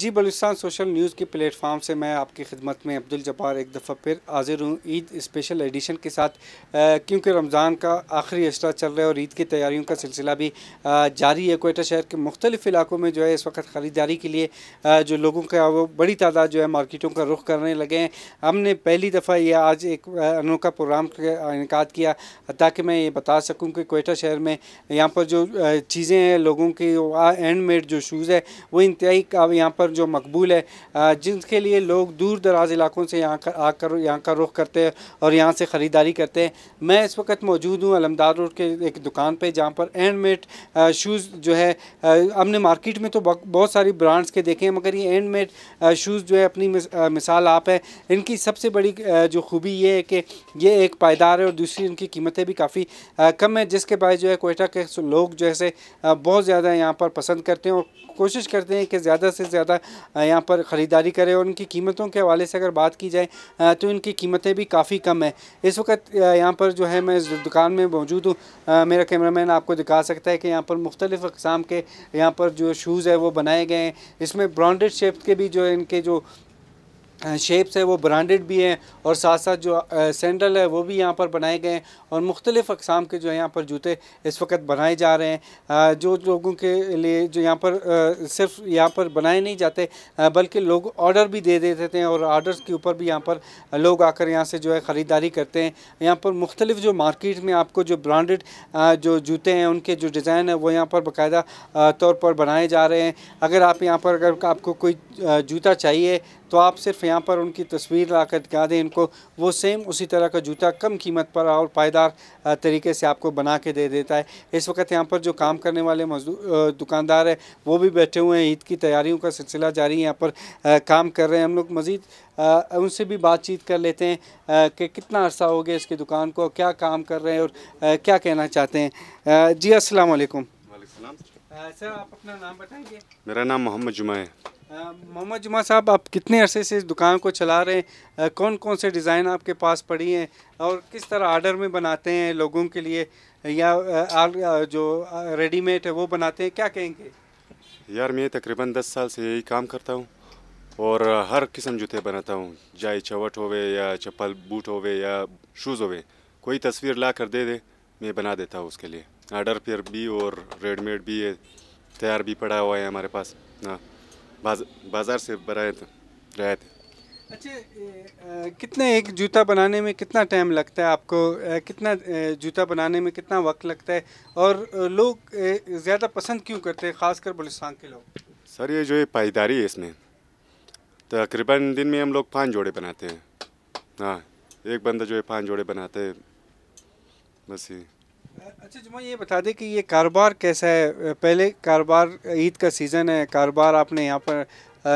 जी Balochistan social news के platform से मैं आपकी खिदमत में अब्दुल जब्बार एक दफ़ा फिर हाजिर हूँ ईद स्पेशल एडिशन के साथ क्योंकि रमज़ान का आखिरी अशरा चल रहा है और ईद की तैयारियों का सिलसिला भी आ, जारी है कोयटा शहर के मुख्तलिफ इलाकों में जो है इस वक्त ख़रीदारी के लिए आ, जो लोगों का वो बड़ी तादाद जो है मार्केटों का रुख करने लगे हैं हमने पहली दफ़ा यह आज एक अनोखा प्रोग्राम इनका किया ताकि मैं ये बता सकूँ कि कोयटा शहर में यहाँ पर जो चीज़ें हैं लोगों की हैंड मेड जो शूज़ है वो इंतहाई यहाँ पर पर जो मकबूल है जिनके लिए लोग दूर दराज इलाकों से यहाँ आकर यहाँ का रुख करते हैं और यहाँ से ख़रीदारी करते हैं मैं इस वक्त मौजूद हूँ अलमदार रोड के एक दुकान पर जहाँ पर एंड मेड शूज़ जो है हमने मार्केट में तो बहुत सारी ब्रांड्स के देखे हैं मगर ये एंड मेड शूज़ जो है अपनी मिसाल आप है इनकी सबसे बड़ी जो खूबी ये है कि ये एक पायदार है और दूसरी इनकी कीमतें भी काफ़ी कम है जिसके बाद जो है कोयटा के लोग जो है बहुत ज़्यादा यहाँ पर पसंद करते हैं और कोशिश करते हैं कि ज़्यादा से ज़्यादा ज़्यादा यहाँ पर ख़रीदारी करें और इनकी कीमतों के हवाले से अगर बात की जाए तो इनकी कीमतें भी काफ़ी कम है इस वक्त यहाँ पर जो है मैं इस दुकान में मौजूद हूँ मेरा कैमरामैन आपको दिखा सकता है कि यहाँ पर मुख्तलिफ़ अकसाम के यहाँ पर जो शूज़ है वो बनाए गए हैं इसमें ब्रांडेड शेप के भी जो इनके जो शेप्स है वो ब्रांडेड भी हैं और साथ साथ जो सैंडल है वो भी यहाँ पर बनाए गए हैं और मुख्तलिफ़ अकसाम के जो है यहाँ पर जूते इस वक्त बनाए जा रहे हैं जो लोगों के लिए जो यहाँ पर सिर्फ यहाँ पर बनाए नहीं जाते बल्कि लोग ऑर्डर भी दे देते थे और आर्डर्स के ऊपर भी यहाँ पर लोग आकर यहाँ से जो है ख़रीदारी करते हैं यहाँ पर मुख्तलिफ जो मार्केट में आपको जो ब्रांडेड जो जूते हैं उनके जो डिज़ाइन है वो यहाँ पर बाकायदा तौर पर बनाए जा रहे हैं अगर आप यहाँ पर अगर आपको कोई जूता चाहिए तो आप सिर्फ यहाँ पर उनकी तस्वीर ला कर दिखा दें इनको वो सेम उसी तरह का जूता कम कीमत पर और पायदार तरीके से आपको बना के दे देता है इस वक्त यहाँ पर जो काम करने वाले मजदूर दुकानदार है वो भी बैठे हुए हैं ईद की तैयारियों का सिलसिला जारी है यहाँ पर काम कर रहे हैं हम लोग मज़ीद उनसे भी बातचीत कर लेते हैं कि कितना अर्सा हो गया इसकी दुकान को क्या काम कर रहे हैं और क्या कहना चाहते हैं जी अस्सलाम सर आप अपना नाम बताएंगे मेरा नाम मोहम्मद जुमा है मोहम्मद जुमा साहब आप कितने अरसे से इस दुकान को चला रहे हैं कौन कौन से डिज़ाइन आपके पास पड़ी हैं और किस तरह आर्डर में बनाते हैं लोगों के लिए या आ, जो रेडीमेड है वो बनाते हैं क्या कहेंगे यार मैं तकरीबन दस साल से यही काम करता हूँ और हर किस्म जूते बनाता हूँ चाहे चवट होवे या चप्पल बूट होवे या शूज़ होवे कोई तस्वीर ला कर दे दे मैं बना देता हूँ उसके लिए आर्डर फिर भी और रेडीमेड भी तैयार भी पड़ा हुआ है हमारे पास हाँ बाज, बाज़ार से बनाए थे रहे थे अच्छा कितने एक जूता बनाने में कितना टाइम लगता है आपको कितना जूता बनाने में कितना वक्त लगता है और लोग ज़्यादा पसंद क्यों करते हैं ख़ासकर बलुस्तान के लोग सर ये जो है पायदारी है इसमें तकरीबन दिन में हम लोग पाँच जोड़े बनाते हैं हाँ एक बंदा जो है पांच जोड़े बनाते हैं बस ये अच्छा जुमा ये बता दें कि ये कारोबार कैसा है पहले कारोबार ईद का सीज़न है कारोबार आपने यहाँ पर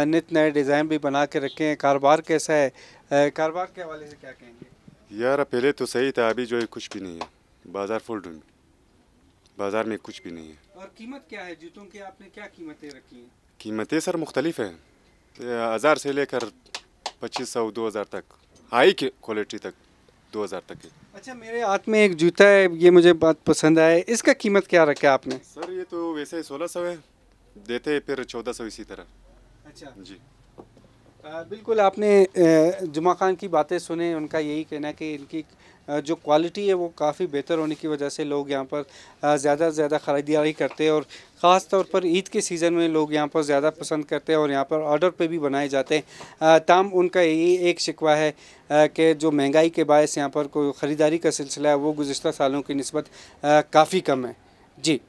नित नए डिज़ाइन भी बना के रखे हैं कारोबार कैसा है कारोबार के हवाले से क्या कहेंगे यार पहले तो सही था अभी जो है कुछ भी नहीं है बाज़ार फुल ढूंढ बाज़ार में कुछ भी नहीं है और कीमत क्या है जूतों की आपने क्या कीमतें रखी हैं कीमतें सर मुख्तलिफ हैं हज़ार से लेकर पच्चीस सौ दो हज़ार तक हाई क्वालिटी तक दो हज़ार तक है अच्छा मेरे हाथ में एक जूता है ये मुझे बात पसंद आया इसका कीमत क्या रखा आपने सर ये तो वैसे सोलह सौ है देते फिर चौदह सौ इसी तरह अच्छा जी आ, बिल्कुल आपने जुमा खान की बातें सुने उनका यही कहना कि इनकी जो क्वालिटी है वो काफ़ी बेहतर होने की वजह से लोग यहाँ पर ज़्यादा से ज़्यादा ख़रीदारी करते हैं और ख़ास तौर पर ईद के सीज़न में लोग यहाँ पर ज़्यादा पसंद करते हैं और यहाँ पर ऑर्डर पे भी बनाए जाते हैं ताम उनका ये एक शिकवा है कि जो महंगाई के बायस यहाँ पर कोई ख़रीदारी का सिलसिला है वो गुज्तर सालों की नस्बत काफ़ी कम है जी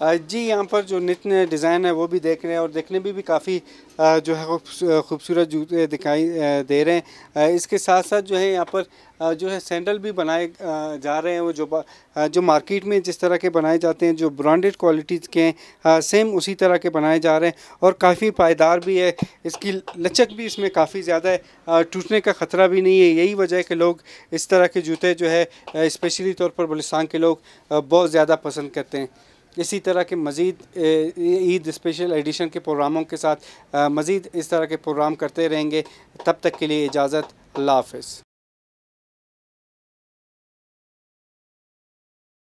जी यहाँ पर जो नित्य डिज़ाइन है वो भी देख रहे हैं और देखने में भी, भी काफ़ी जो है खूबसूरत जूते दिखाई दे रहे हैं इसके साथ साथ जो है यहाँ पर जो है सैंडल भी बनाए जा रहे हैं वो जो जो मार्केट में जिस तरह के बनाए जाते हैं जो ब्रांडेड क्वालिटीज़ के हैं सेम उसी तरह के बनाए जा रहे हैं और काफ़ी पायदार भी है इसकी लचक भी इसमें काफ़ी ज़्यादा है टूटने का ख़तरा भी नहीं है यही वजह है कि लोग इस तरह के जूते जो है इस्पेशली तौर पर बलिस्तान के लोग बहुत ज़्यादा पसंद करते हैं इसी तरह के मज़ीद ईद स्पेशल एडिशन के प्रोग्रामों के साथ मज़ीद इस तरह के प्रोग्राम करते रहेंगे तब तक के लिए इजाज़त अल्लाह हाफ